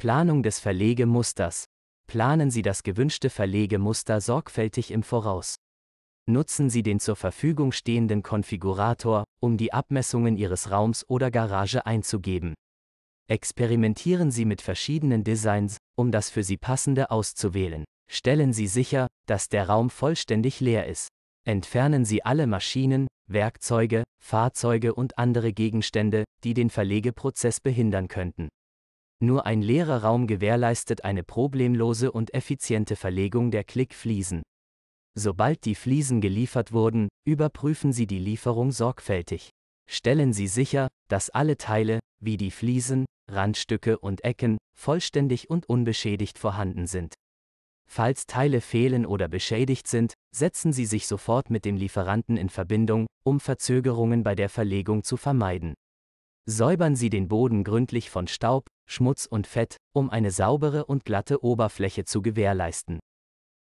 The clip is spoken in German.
Planung des Verlegemusters. Planen Sie das gewünschte Verlegemuster sorgfältig im Voraus. Nutzen Sie den zur Verfügung stehenden Konfigurator, um die Abmessungen Ihres Raums oder Garage einzugeben. Experimentieren Sie mit verschiedenen Designs, um das für Sie passende auszuwählen. Stellen Sie sicher, dass der Raum vollständig leer ist. Entfernen Sie alle Maschinen, Werkzeuge, Fahrzeuge und andere Gegenstände, die den Verlegeprozess behindern könnten. Nur ein leerer Raum gewährleistet eine problemlose und effiziente Verlegung der Klickfliesen. Sobald die Fliesen geliefert wurden, überprüfen Sie die Lieferung sorgfältig. Stellen Sie sicher, dass alle Teile, wie die Fliesen, Randstücke und Ecken, vollständig und unbeschädigt vorhanden sind. Falls Teile fehlen oder beschädigt sind, setzen Sie sich sofort mit dem Lieferanten in Verbindung, um Verzögerungen bei der Verlegung zu vermeiden. Säubern Sie den Boden gründlich von Staub, Schmutz und Fett, um eine saubere und glatte Oberfläche zu gewährleisten.